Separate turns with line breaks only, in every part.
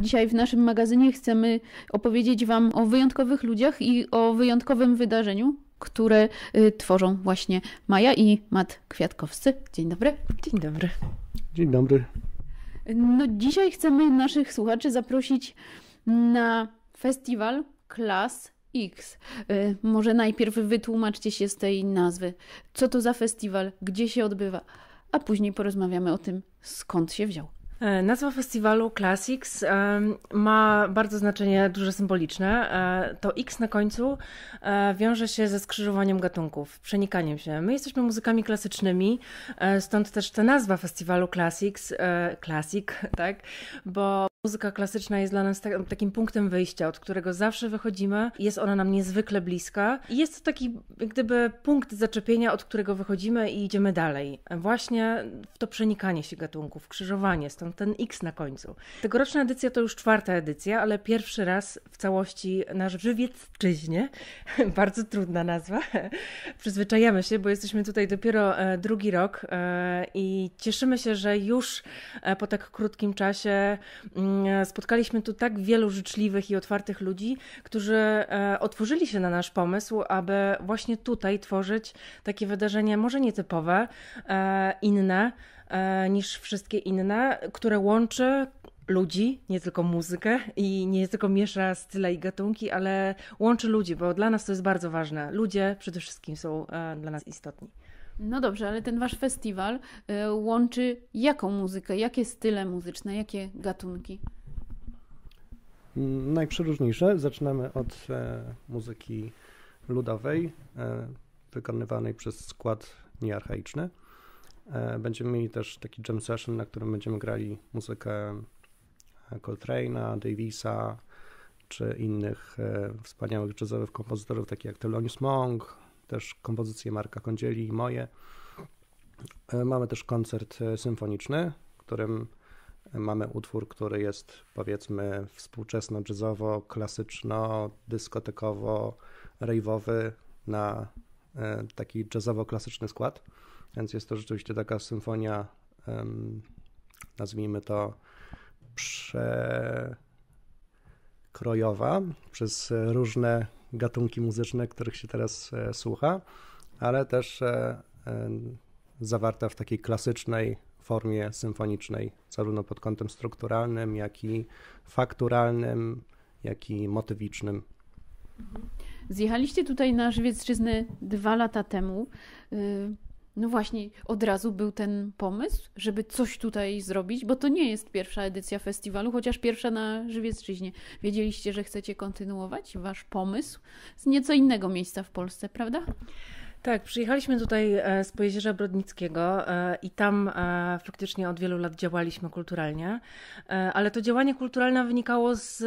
Dzisiaj w naszym magazynie chcemy opowiedzieć Wam o wyjątkowych ludziach i o wyjątkowym wydarzeniu, które y, tworzą właśnie Maja i Mat Kwiatkowscy. Dzień dobry. Dzień dobry. Dzień dobry. No, dzisiaj chcemy naszych słuchaczy zaprosić na festiwal klas X. Y, może najpierw wytłumaczcie się z tej nazwy. Co to za festiwal, gdzie się odbywa, a później porozmawiamy o tym, skąd się wziął.
E, nazwa festiwalu Classics e, ma bardzo znaczenie duże symboliczne. E, to X na końcu wiąże się ze skrzyżowaniem gatunków, przenikaniem się. My jesteśmy muzykami klasycznymi, stąd też ta nazwa festiwalu Classics, Classic, tak? Bo Muzyka klasyczna jest dla nas tak, takim punktem wyjścia, od którego zawsze wychodzimy. Jest ona nam niezwykle bliska. Jest to taki gdyby punkt zaczepienia, od którego wychodzimy i idziemy dalej. Właśnie w to przenikanie się gatunków, krzyżowanie, stąd ten X na końcu. Tegoroczna edycja to już czwarta edycja, ale pierwszy raz w całości na żywiecczyźnie, bardzo trudna nazwa, przyzwyczajamy się, bo jesteśmy tutaj dopiero e, drugi rok e, i cieszymy się, że już e, po tak krótkim czasie mm, Mm, spotkaliśmy tu tak wielu życzliwych i otwartych ludzi, którzy e, otworzyli się na nasz pomysł, aby właśnie tutaj tworzyć takie wydarzenie, może nietypowe, e, inne e, niż wszystkie inne, które łączy ludzi, nie tylko muzykę i nie tylko miesza style i gatunki, ale łączy ludzi, bo dla nas to jest bardzo ważne. Ludzie przede wszystkim są dla nas
istotni. No dobrze, ale ten wasz festiwal e, łączy jaką muzykę, jakie style muzyczne, jakie gatunki?
Mm, najprzeróżniejsze. Zaczynamy od e, muzyki ludowej, e, wykonywanej przez skład niearchaiczny. Będziemy mieli też taki jam session, na którym będziemy grali muzykę Coltrane'a, Davisa czy innych wspaniałych jazzowych kompozytorów, takich jak Thelonious Monk, też kompozycje Marka Kądzieli i moje. E, mamy też koncert e, symfoniczny, w którym mamy utwór, który jest powiedzmy współczesno, jazzowo, klasyczno, dyskotekowo, rejwowy na e, taki jazzowo-klasyczny skład. Więc jest to rzeczywiście taka symfonia, nazwijmy to przekrojowa przez różne gatunki muzyczne, których się teraz e, słucha, ale też e, e, zawarta w takiej klasycznej formie symfonicznej, zarówno pod kątem strukturalnym, jak i fakturalnym, jak i motywicznym.
Mhm. Zjechaliście tutaj na Żywiecczyznę dwa lata temu. Y, no właśnie, od razu był ten pomysł, żeby coś tutaj zrobić, bo to nie jest pierwsza edycja festiwalu, chociaż pierwsza na Żywiecczyźnie. Wiedzieliście, że chcecie kontynuować wasz pomysł z nieco innego miejsca w Polsce, prawda? Tak, przyjechaliśmy
tutaj e, z Pojezierza Brodnickiego e, i tam e, faktycznie od wielu lat działaliśmy kulturalnie, ale to działanie kulturalne wynikało z,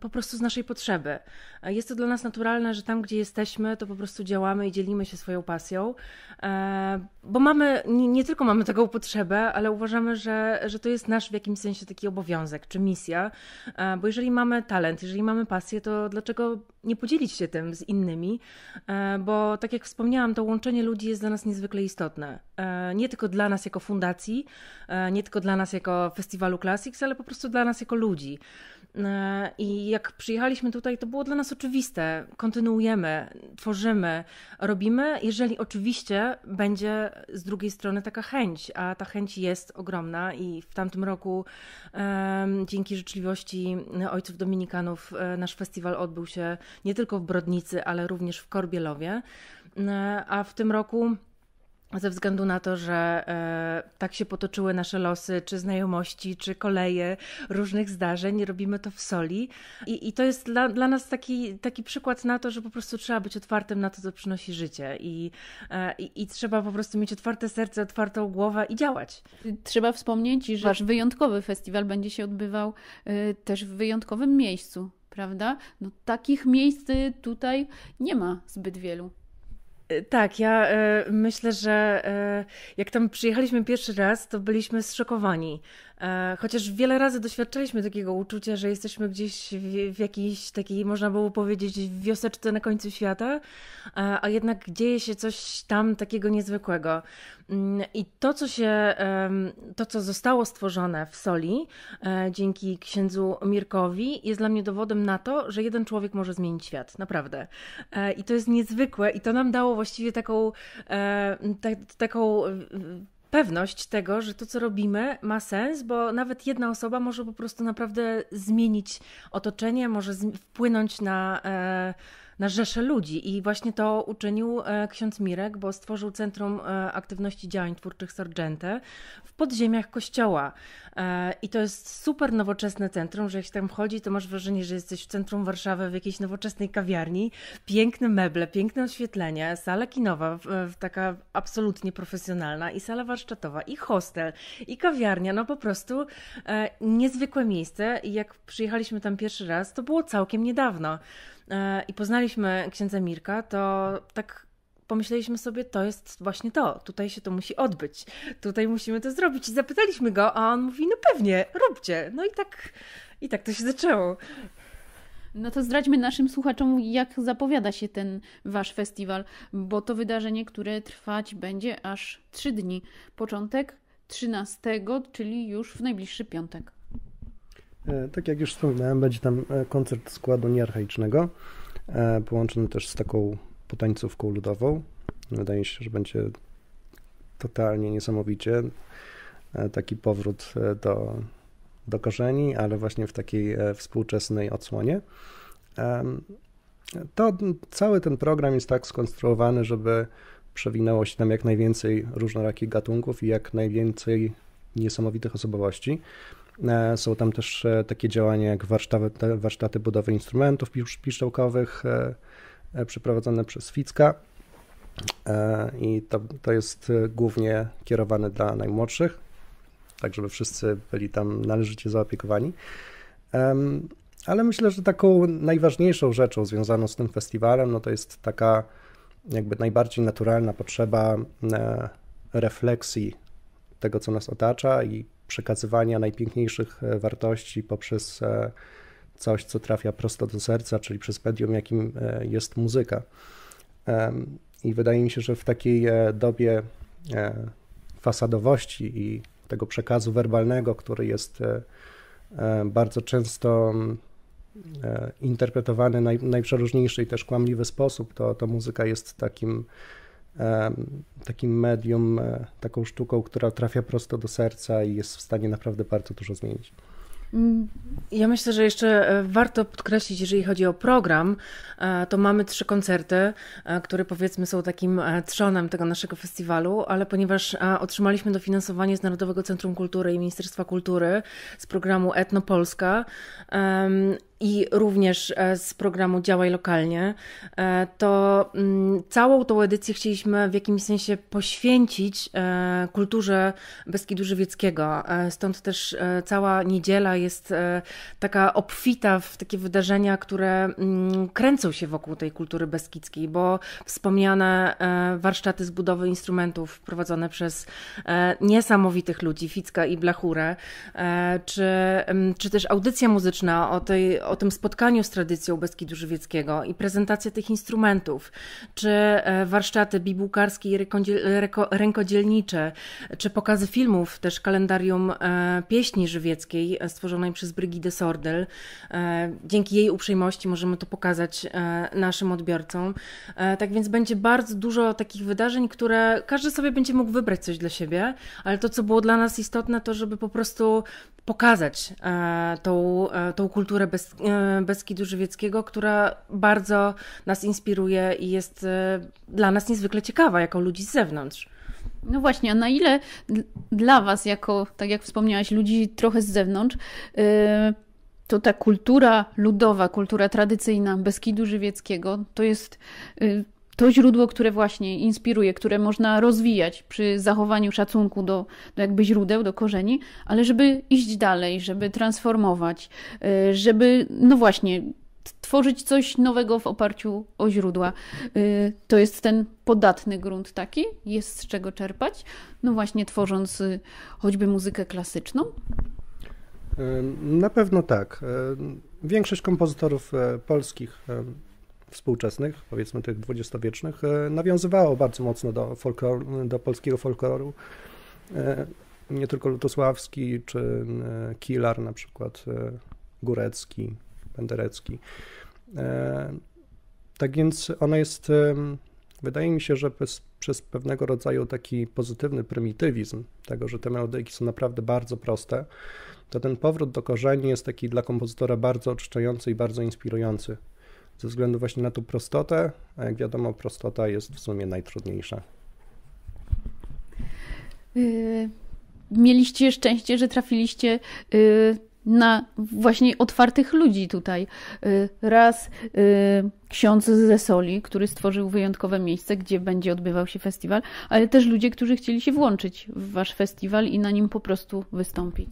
po prostu z naszej potrzeby. Jest to dla nas naturalne, że tam, gdzie jesteśmy, to po prostu działamy i dzielimy się swoją pasją, bo mamy, nie, tylko mamy taką potrzebę, ale uważamy, że, że to jest nasz w jakimś sensie taki obowiązek czy misja, bo jeżeli mamy talent, jeżeli mamy pasję, to dlaczego nie podzielić się tym z innymi, bo tak jak wspomniałam, wspomniałam, to łączenie ludzi jest dla nas niezwykle istotne. E, nie tylko dla nas jako fundacji, e, nie tylko dla nas jako festiwalu Classics, ale po prostu dla nas jako ludzi. E, I jak przyjechaliśmy tutaj, to było dla nas oczywiste. Kontynuujemy, tworzymy, robimy, jeżeli oczywiście będzie z drugiej strony taka chęć, a ta chęć jest ogromna i w tamtym roku dzięki życzliwości ojców dominikanów nasz festiwal odbył się nie tylko w Brodnicy, ale również w Korbielowie. E, a w tym roku ze względu na to, że e, tak się potoczyły nasze losy, czy znajomości, czy koleje różnych zdarzeń, robimy to w soli. I, i to jest dla, dla, nas taki, taki przykład na to, że po prostu trzeba być otwartym na to, co przynosi życie. I, e,
I trzeba po prostu mieć otwarte serce, otwartą głowę i działać. Trzeba wspomnieć, że wasz wyjątkowy festiwal będzie się odbywał y, też w wyjątkowym miejscu, prawda? No, takich miejsc tutaj nie ma zbyt wielu. Y, tak, ja y,
myślę, że y, jak tam przyjechaliśmy pierwszy raz, to byliśmy zszokowani E, chociaż wiele razy doświadczyliśmy takiego uczucia, że jesteśmy gdzieś w, w jakiejś takiej, można było powiedzieć, wioseczce na końcu świata, e, a jednak dzieje się coś tam takiego niezwykłego. Mm, I to, co się, to, co zostało stworzone w soli e, dzięki księdzu Mirkowi, jest dla mnie dowodem na to, że jeden człowiek może zmienić świat, naprawdę. I to jest niezwykłe, i to nam dało właściwie taką, taką pewność tego, że to, co robimy, ma sens, bo nawet jedna osoba może po prostu naprawdę zmienić otoczenie, może wpłynąć na. E, na rzesze ludzi. I właśnie to uczynił e, ksiądz Mirek, bo stworzył Centrum e, Aktywności Działań Twórczych Sorgente w podziemiach kościoła. E, I to jest super nowoczesne centrum, że jak się tam chodzi, to masz wrażenie, że jesteś w centrum Warszawy w jakiejś nowoczesnej kawiarni. Piękne meble, piękne oświetlenie, sala kinowa, taka absolutnie profesjonalna i sala warsztatowa, i hostel, i kawiarnia. No po prostu niezwykłe miejsce. I jak przyjechaliśmy tam pierwszy raz, to było całkiem niedawno. E, i poznaliśmy księdza Mirka, to tak pomyśleliśmy sobie, to jest właśnie to, tutaj się to musi odbyć, tutaj musimy to zrobić. I zapytaliśmy go, a on mówi, no pewnie, róbcie. No i tak, i tak to się
zaczęło. No to zdradźmy naszym słuchaczom, jak zapowiada się ten wasz festiwal, bo to wydarzenie, które trwać będzie aż trzy dni. Początek 13, czyli już w najbliższy piątek.
E, tak jak już wspomniałem, będzie tam e, koncert składu niearchaicznego, e, połączony też z taką potańcówką ludową. Wydaje się, że będzie totalnie niesamowicie taki powrót do, do korzeni, ale właśnie w takiej współczesnej odsłonie. To cały ten program jest tak skonstruowany, żeby przewinęło się tam jak najwięcej różnorakich gatunków i jak najwięcej niesamowitych osobowości. E, są tam też e, takie działania jak warsztaty, warsztaty budowy instrumentów piszczołkowych e, przeprowadzone przez Ficka i to, to jest głównie kierowane dla najmłodszych, tak żeby wszyscy byli tam należycie zaopiekowani. Ale myślę, że taką najważniejszą rzeczą związaną z tym festiwalem no to jest taka jakby najbardziej naturalna potrzeba refleksji tego, co nas otacza i przekazywania najpiękniejszych e, wartości poprzez e, coś, co trafia prosto do serca, czyli przez medium, jakim e, jest muzyka. I wydaje mi się, że w takiej dobie fasadowości i tego przekazu werbalnego, który jest bardzo często mm, interpretowany w najprzeróżniejszy i też kłamliwy sposób, to, to muzyka jest takim takim medium, e, taką sztuką, która trafia prosto do serca i jest w stanie naprawdę bardzo dużo zmienić.
Mm,
ja myślę, że jeszcze e, warto podkreślić, jeżeli chodzi o program, e, to mamy trzy koncerty, które powiedzmy są takim trzonem tego naszego festiwalu, ale ponieważ otrzymaliśmy dofinansowanie z Narodowego Centrum Kultury i Ministerstwa Kultury z programu Etno Polska, i również e, z programu Działaj Lokalnie, e, to mm, całą tą edycję chcieliśmy w jakimś sensie poświęcić e, kulturze Beskidu Żywieckiego. Stąd też cała niedziela jest taka obfita w takie wydarzenia, które mm, kręcą się wokół tej kultury beskidzkiej, bo wspomniane warsztaty z budowy instrumentów prowadzone przez niesamowitych ludzi, Ficka i Blachurę, czy, mm, czy też audycja muzyczna o tej o o tym spotkaniu z tradycją Beskidu Żywieckiego i prezentacja tych instrumentów, czy e, warsztaty bibułkarskie i rękodzielnicze, czy pokazy filmów, też kalendarium e, pieśni żywieckiej e, stworzonej przez Brygidę Sordel. Dzięki jej uprzejmości możemy to pokazać naszym odbiorcom. Tak więc będzie bardzo dużo takich wydarzeń, które każdy sobie będzie mógł wybrać coś dla siebie, ale to, co było dla nas istotne, to żeby po prostu pokazać tą, tą kulturę bez, E, Beskidu Żywieckiego, która bardzo nas inspiruje i jest e, dla nas niezwykle ciekawa, jako ludzi z zewnątrz.
No właśnie, a na ile dla Was, jako, tak jak wspomniałaś, ludzi trochę z zewnątrz, e, to ta kultura ludowa, kultura tradycyjna Beskidu Żywieckiego, to jest to źródło, które właśnie inspiruje, które można rozwijać przy zachowaniu szacunku do, do jakby źródeł, do korzeni, ale żeby iść dalej, żeby transformować, y, żeby, no właśnie, tworzyć coś nowego w oparciu o źródła. Y, to jest ten podatny grunt taki, jest z czego czerpać, no właśnie tworząc y, choćby muzykę klasyczną.
Na pewno tak. Większość kompozytorów e, polskich współczesnych, powiedzmy tych dwudziestowiecznych, e, nawiązywało bardzo mocno do, do polskiego folkloru. E, nie tylko Lutosławski, czy e, Kilar na przykład, Górecki, Penderecki. Tak więc ona jest, wydaje mi się, że bez, przez pewnego rodzaju taki pozytywny prymitywizm tego, że te melodyki są naprawdę bardzo proste, to ten powrót do korzeni jest taki dla kompozytora bardzo oczyszczający i bardzo inspirujący ze względu właśnie na tą prostotę, a jak wiadomo, prostota jest w sumie najtrudniejsza.
Y, mieliście szczęście, że trafiliście y, na właśnie otwartych ludzi tutaj. Y, raz ksiądz ze Soli, który stworzył wyjątkowe miejsce, gdzie będzie odbywał się festiwal, ale też ludzie, którzy chcieli się włączyć w wasz festiwal i na nim po prostu wystąpić.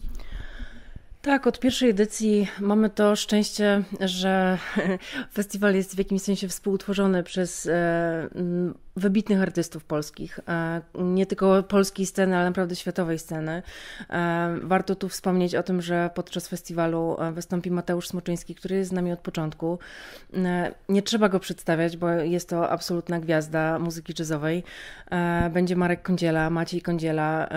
Tak, od pierwszej edycji mamy to szczęście, że festiwal jest w jakimś sensie współtworzony przez e, wybitnych artystów polskich, e, nie tylko polskiej sceny, ale naprawdę światowej sceny. E, warto tu wspomnieć o tym, że podczas festiwalu e, wystąpi Mateusz Smoczyński, który jest z nami od początku. Nie trzeba go przedstawiać, bo jest to absolutna gwiazda muzyki jazzowej. Będzie Marek Kądziela, Maciej Kądziela,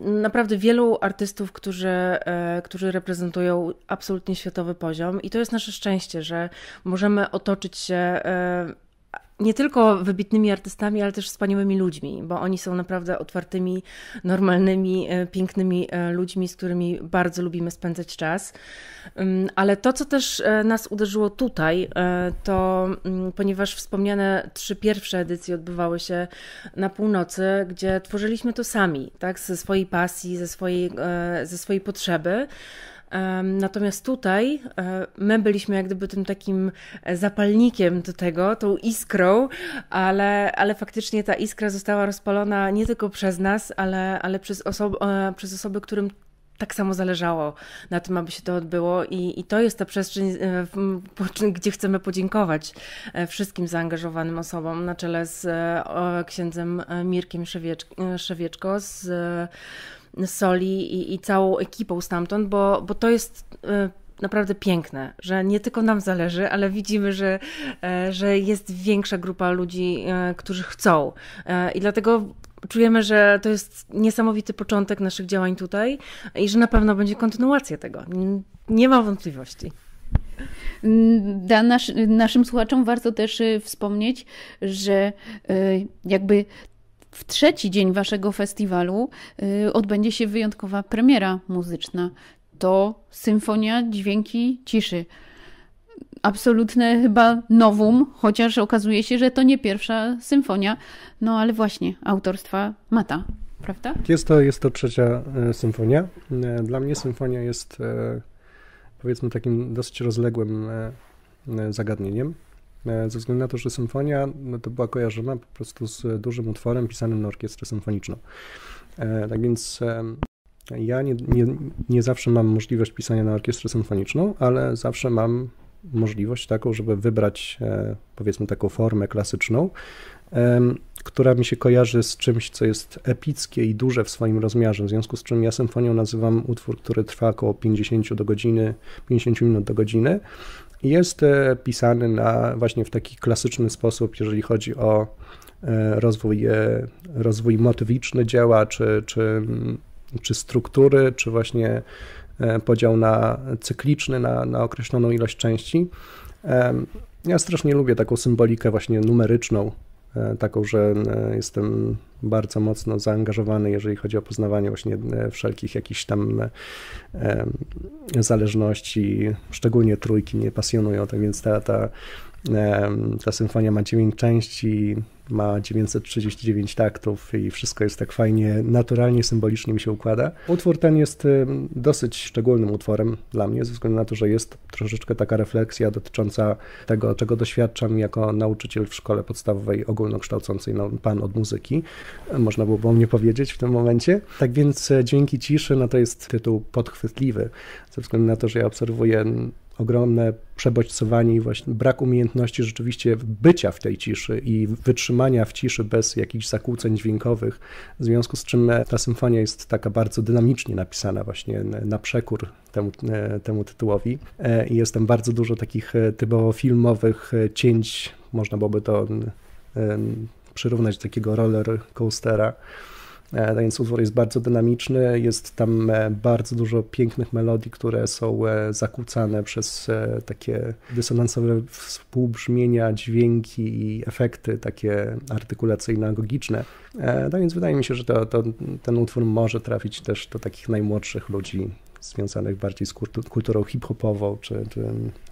naprawdę wielu artystów, którzy, którzy reprezentują absolutnie światowy poziom i to jest nasze szczęście, że możemy otoczyć się nie tylko wybitnymi artystami, ale też wspaniałymi ludźmi, bo oni są naprawdę otwartymi, normalnymi, e, pięknymi e, ludźmi, z którymi bardzo lubimy spędzać czas. Mm, ale to, co też e, nas uderzyło tutaj, to mm, ponieważ wspomniane trzy pierwsze edycje odbywały się na północy, gdzie tworzyliśmy to sami, tak, ze swojej pasji, ze swojej, ze swojej potrzeby. Natomiast tutaj e, my byliśmy jak gdyby tym takim e, zapalnikiem do tego, tą iskrą, ale, ale faktycznie ta iskra została rozpalona nie tylko przez nas, ale, ale przez, osob e, przez osoby, którym tak samo zależało na tym, aby się to odbyło, i, i to jest ta przestrzeń, e, gdzie chcemy podziękować e, wszystkim zaangażowanym osobom, na czele z e, księdzem Mirkiem Szewieczko, z Soli i, i całą ekipą stamtąd, bo, bo to jest naprawdę piękne, że nie tylko nam zależy, ale widzimy, że, że jest większa grupa ludzi, którzy chcą. I dlatego czujemy, że to jest niesamowity początek naszych działań tutaj i że na pewno będzie kontynuacja tego. Nie ma wątpliwości.
Da naszym słuchaczom warto też y, wspomnieć, że y, jakby w trzeci dzień waszego festiwalu y, odbędzie się wyjątkowa premiera muzyczna. To Symfonia Dźwięki Ciszy absolutne chyba nowum, chociaż okazuje się, że to nie pierwsza symfonia, no ale właśnie autorstwa Mata, prawda?
Jest to, jest to trzecia e, symfonia. E, dla mnie symfonia jest e, powiedzmy takim dosyć rozległym zagadnieniem, ze względu na to, że symfonia no to była kojarzona po prostu z dużym utworem pisanym na orkiestrę symfoniczną. Tak więc ja nie, nie, nie zawsze mam możliwość pisania na orkiestrę symfoniczną, ale zawsze mam możliwość taką, żeby wybrać e, powiedzmy taką formę klasyczną, która mi się kojarzy z czymś, co jest epickie i duże w swoim rozmiarze, w związku z czym ja symfonią nazywam utwór, który trwa około 50 do godziny, 50 minut do godziny i jest e, pisany na właśnie w taki klasyczny sposób, jeżeli chodzi o e, rozwój, rozwój motywiczny dzieła, czy, czy, czy struktury, czy właśnie E, podział na cykliczny, na, na określoną ilość części. E, ja strasznie lubię taką symbolikę właśnie numeryczną, e, taką, że jestem bardzo mocno zaangażowany, jeżeli chodzi o poznawanie właśnie wszelkich jakichś tam zależności, szczególnie trójki mnie pasjonują, tak więc ta, ta, ta symfonia ma dziewięć części, ma 939 taktów i wszystko jest tak fajnie, naturalnie, symbolicznie mi się układa. Utwór ten jest dosyć szczególnym utworem dla mnie, ze względu na to, że jest troszeczkę taka refleksja dotycząca tego, czego doświadczam jako nauczyciel w szkole podstawowej ogólnokształcącej, no, pan od muzyki, można byłoby o mnie powiedzieć w tym momencie. Tak więc e, Dzięki Ciszy, no to jest tytuł podchwytliwy, ze względu na to, że ja obserwuję ogromne przebodźcowanie i właśnie brak umiejętności rzeczywiście bycia w tej ciszy i wytrzymania w ciszy bez jakichś zakłóceń dźwiękowych, w związku z czym e, ta symfonia jest taka bardzo dynamicznie napisana właśnie e, na przekór temu, e, temu tytułowi i jest tam bardzo dużo takich typowo filmowych cięć, można byłoby to przyrównać do takiego roller coastera, E, ten tak utwór jest bardzo dynamiczny, jest tam e, bardzo dużo pięknych melodii, które są e, zakłócane przez takie dysonansowe współbrzmienia, dźwięki i efekty takie artykulacyjno-agogiczne. No więc wydaje mi się, że to, to, ten utwór może trafić też do takich najmłodszych ludzi związanych bardziej z kulturą hip-hopową czy, czy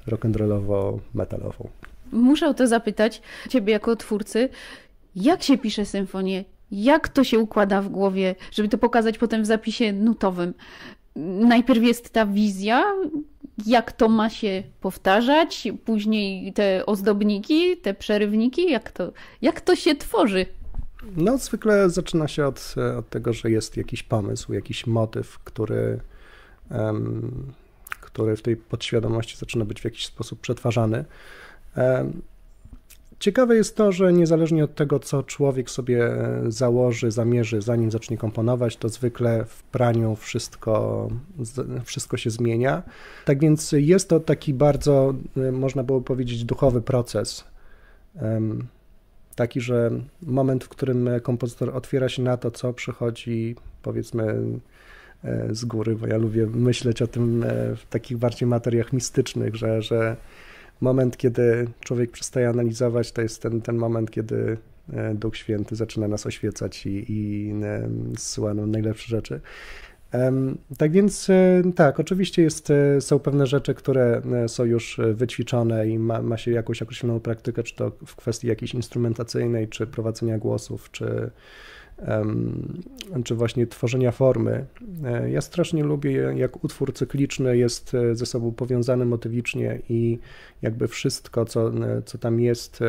rock'n'rollowo-metalową.
Muszę o to zapytać Ciebie jako twórcy, jak się pisze symfonię? jak to się układa w głowie, żeby to pokazać potem w zapisie nutowym. Najpierw jest ta wizja, jak to ma się powtarzać, później te ozdobniki, te przerywniki, jak to, jak to się tworzy.
No, zwykle zaczyna się od, od tego, że jest jakiś pomysł, jakiś motyw, który, um, który w tej podświadomości zaczyna być w jakiś sposób przetwarzany. Um, Ciekawe jest to, że niezależnie od tego, co człowiek sobie e, założy, zamierzy, zanim zacznie komponować, to zwykle w praniu wszystko, wszystko się zmienia. Tak więc jest to taki bardzo, e, można było powiedzieć, duchowy proces. Taki, że moment, w którym e, kompozytor otwiera się na to, co przychodzi, powiedzmy, z góry, bo ja lubię myśleć o tym w takich bardziej materiach mistycznych, że, że moment, kiedy człowiek przestaje analizować, to jest ten, ten moment, kiedy e, Duch Święty zaczyna nas oświecać i, i zsyła nam najlepsze rzeczy. Tak więc e, tak, oczywiście jest, e, są pewne rzeczy, które są już wyćwiczone i ma, ma się jakąś określoną praktykę, czy to w kwestii jakiejś instrumentacyjnej, czy prowadzenia głosów, czy, czy właśnie tworzenia formy. E, ja strasznie lubię, jak utwór cykliczny jest e, ze sobą powiązany motywicznie i jakby wszystko, co, e, co tam jest,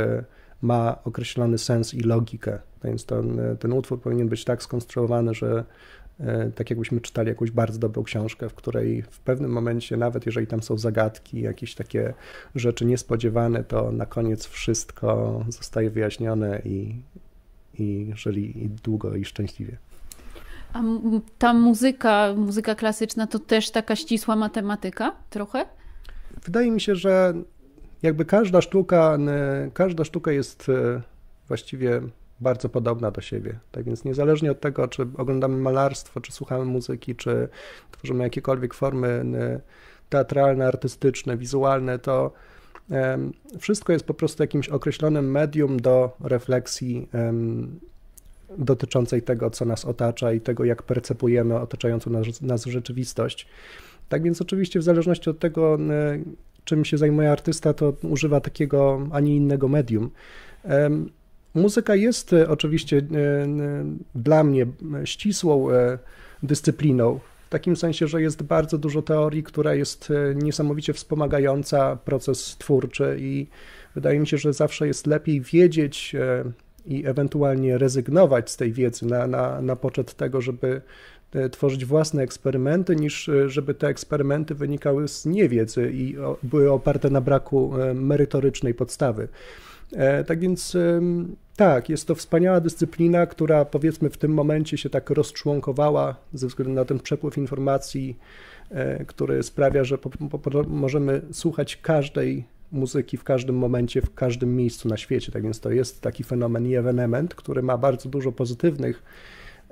ma określony sens i logikę. Więc ten, ten utwór powinien być tak skonstruowany, że tak jakbyśmy czytali jakąś bardzo dobrą książkę, w której w pewnym momencie, nawet jeżeli tam są zagadki, jakieś takie rzeczy niespodziewane, to na koniec wszystko zostaje wyjaśnione i, i żyli długo i szczęśliwie.
A ta muzyka, muzyka klasyczna to też taka ścisła matematyka trochę?
Wydaje mi się, że jakby każda sztuka, każda sztuka jest e, właściwie bardzo podobna do siebie. Tak więc niezależnie od tego, czy oglądamy malarstwo, czy słuchamy muzyki, czy tworzymy jakiekolwiek formy teatralne, artystyczne, wizualne, to wszystko jest po prostu jakimś określonym medium do refleksji dotyczącej tego, co nas otacza i tego, jak percepujemy otaczającą nas, nas rzeczywistość. Tak więc, oczywiście, w zależności od tego, czym się zajmuje artysta, to używa takiego, a nie innego medium. Muzyka jest e, oczywiście e, dla mnie ścisłą e, dyscypliną, w takim sensie, że jest bardzo dużo teorii, która jest e, niesamowicie wspomagająca proces twórczy i wydaje mi się, że zawsze jest lepiej wiedzieć e, i ewentualnie rezygnować z tej wiedzy na, na, na poczet tego, żeby e, tworzyć własne eksperymenty, niż żeby te eksperymenty wynikały z niewiedzy i były oparte na braku merytorycznej podstawy. E, tak więc tak, jest to wspaniała dyscyplina, która powiedzmy w tym momencie się tak rozczłonkowała ze względu na ten przepływ informacji, e, który sprawia, że po, po, możemy słuchać każdej muzyki w każdym momencie, w każdym miejscu na świecie. Tak więc to jest taki fenomen i ewenement, który ma bardzo dużo pozytywnych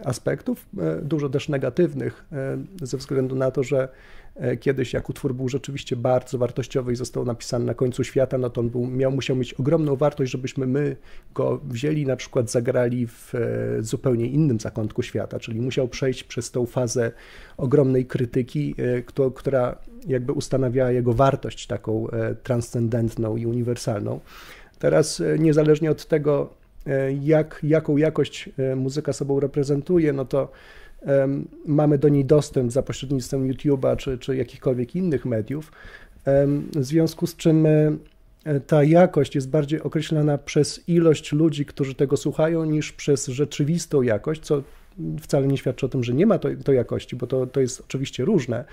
aspektów, e, dużo też negatywnych, ze względu na to, że E, kiedyś, jak utwór był rzeczywiście bardzo wartościowy i został napisany na końcu świata, no to on był, miał, musiał mieć ogromną wartość, żebyśmy my go wzięli, na przykład zagrali w e, zupełnie innym zakątku świata, czyli musiał przejść przez tą fazę ogromnej krytyki, e, kto, która jakby ustanawiała jego wartość taką transcendentną i uniwersalną. Teraz niezależnie od tego, jak, jaką jakość muzyka sobą reprezentuje, no to mamy do niej dostęp za pośrednictwem YouTube'a czy, czy jakichkolwiek innych mediów, w związku z czym e, ta jakość jest bardziej określana przez ilość ludzi, którzy tego słuchają, niż przez rzeczywistą jakość, co wcale nie świadczy o tym, że nie ma to, to jakości, bo to, to jest oczywiście różne,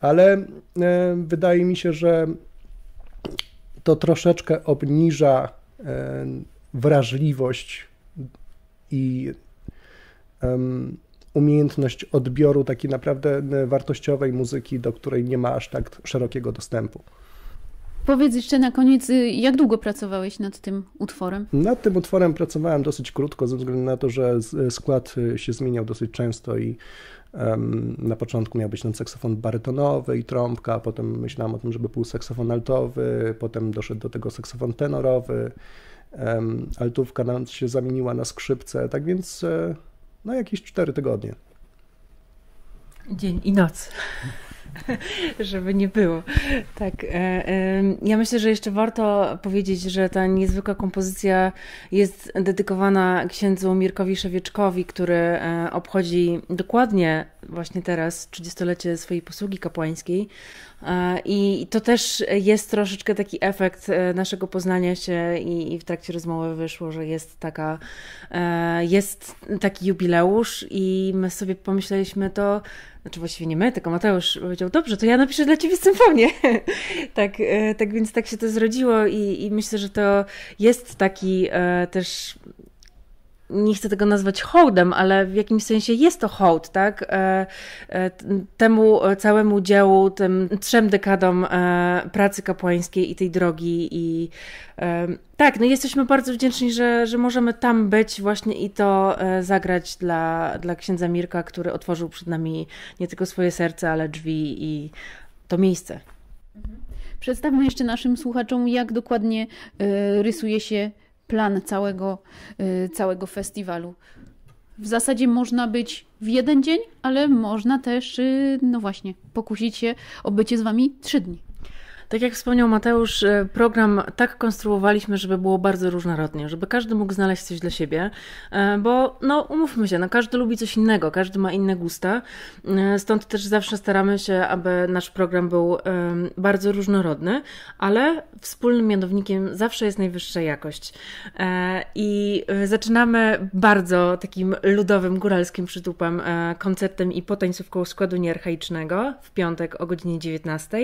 ale e, wydaje mi się, że to troszeczkę obniża e, wrażliwość i umiejętność odbioru takiej naprawdę e, wartościowej muzyki, do której nie ma aż tak szerokiego dostępu.
Powiedz jeszcze na koniec, y, jak długo pracowałeś nad tym utworem?
Nad tym utworem pracowałem dosyć krótko, ze względu na to, że e, skład e, się zmieniał dosyć często i um, na początku miał być ten saksofon barytonowy i trąbka, potem myślałem o tym, żeby był saksofon altowy, potem doszedł do tego saksofon tenorowy, um, altówka nam się zamieniła na skrzypce, tak więc... Um, no jakieś cztery tygodnie. Dzień i
noc. Żeby nie było. Tak. E, e, ja myślę, że jeszcze warto powiedzieć, że ta niezwykła kompozycja jest dedykowana księdzu Mirkowi Szewieczkowi, który e, obchodzi dokładnie właśnie teraz 30-lecie swojej posługi kapłańskiej. E, I to też jest troszeczkę taki efekt e, naszego poznania się i, w trakcie rozmowy wyszło, że jest taka, e, jest taki jubileusz i my sobie pomyśleliśmy to, znaczy właściwie nie my, tylko Mateusz powiedział, dobrze, to ja napiszę dla Ciebie symfonię. tak, tak więc tak się to zrodziło i, i myślę, że to jest taki też nie chcę tego nazwać hołdem, ale w jakimś sensie jest to hołd, tak? E, e, temu e, całemu dziełu, tym trzem dekadom pracy kapłańskiej i tej drogi i tak, no jesteśmy bardzo wdzięczni, że, że możemy tam być właśnie i to zagrać dla, dla księdza Mirka, który otworzył przed nami nie tylko swoje serce, ale drzwi i to miejsce. Mhm.
Przedstawmy jeszcze naszym słuchaczom, jak dokładnie rysuje się plan całego, y, całego festiwalu. W zasadzie można być w jeden dzień, ale można też, y, no właśnie, pokusić się o bycie z wami trzy dni.
Tak jak wspomniał Mateusz, e, program tak konstruowaliśmy, żeby było bardzo różnorodnie, żeby każdy mógł znaleźć coś dla siebie, e, bo no umówmy się, no każdy lubi coś innego, każdy ma inne gusta, e, stąd też zawsze staramy się, aby nasz program był bardzo różnorodny, ale wspólnym mianownikiem zawsze jest najwyższa jakość. I zaczynamy bardzo takim ludowym, góralskim przytupem, koncertem i potańcówką składu niearchaicznego w piątek o godzinie 19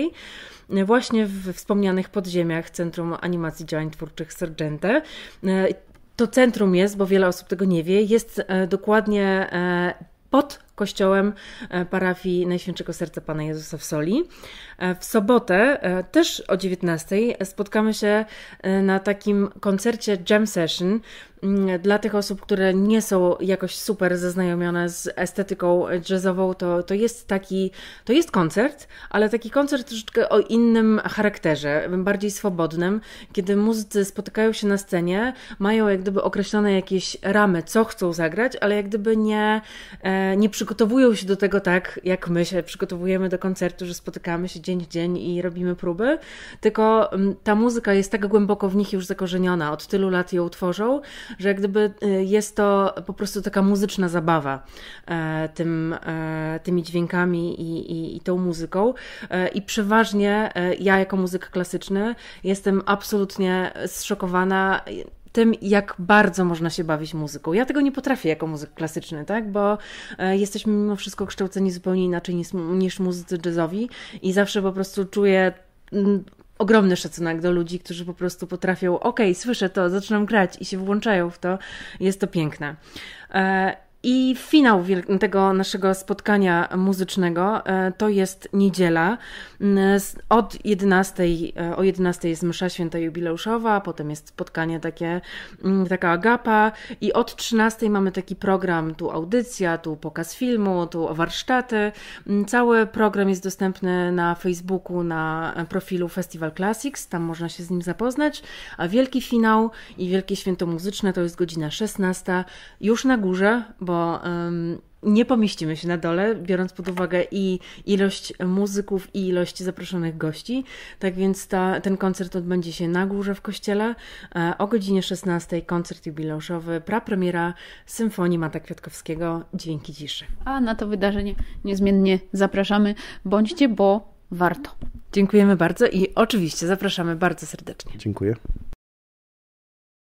właśnie w wspomnianych podziemiach Centrum Animacji Działań Twórczych Sergente. E, to centrum jest, bo wiele osób tego nie wie, jest e, dokładnie e, pod kościołem e, parafii Najświętszego Serca Pana Jezusa w Soli. E, w sobotę e, też o 19 spotkamy się na takim koncercie Jam Session mm, dla tych osób, które nie są jakoś super zaznajomione z estetyką jazzową, to, to jest taki, to jest koncert, ale taki koncert troszeczkę o innym charakterze, bardziej swobodnym, kiedy muzycy spotykają się na scenie, mają jak gdyby określone jakieś ramy, co chcą zagrać, ale jak gdyby nie, nie przy przygotowują się do tego tak, jak my się przygotowujemy do koncertu, że spotykamy się dzień w dzień i robimy próby, tylko mm, ta muzyka jest tak głęboko w nich już zakorzeniona, od tylu lat ją tworzą, że jak gdyby y, jest to po prostu taka muzyczna zabawa e, tym, e, tymi dźwiękami i, i, i tą muzyką. E, I przeważnie ja jako muzyk klasyczny jestem absolutnie zszokowana tym, jak bardzo można się bawić muzyką. Ja tego nie potrafię jako muzyk klasyczny, tak? Bo e, jesteśmy mimo wszystko kształceni zupełnie inaczej niż, niż muzycy jazzowi i zawsze po prostu czuję mm, ogromny szacunek do ludzi, którzy po prostu potrafią, okej, okay, słyszę to, zaczynam grać i się włączają w to. Jest to piękne. E, i finał tego naszego spotkania muzycznego e, to jest niedziela. Mm, od 11, e, o 11 jest msza święta jubileuszowa, potem jest spotkanie takie, mm, taka agapa i od 13 mamy taki program, tu audycja, tu pokaz filmu, tu warsztaty. Mm, cały program jest dostępny na Facebooku, na e, profilu Festival Classics, tam można się z nim zapoznać, a wielki finał i wielkie święto muzyczne to jest godzina 16, już na górze, bo bo um, nie pomieścimy się na dole, biorąc pod uwagę i ilość muzyków, i ilość zaproszonych gości. Tak więc ta, ten koncert odbędzie się na górze w kościele e, o godzinie 16. Koncert jubileuszowy, prapremiera Symfonii Mata Kwiatkowskiego Dzięki Ciszy.
A na to wydarzenie niezmiennie zapraszamy. Bądźcie, bo warto. Dziękujemy bardzo i oczywiście zapraszamy bardzo serdecznie.
Dziękuję.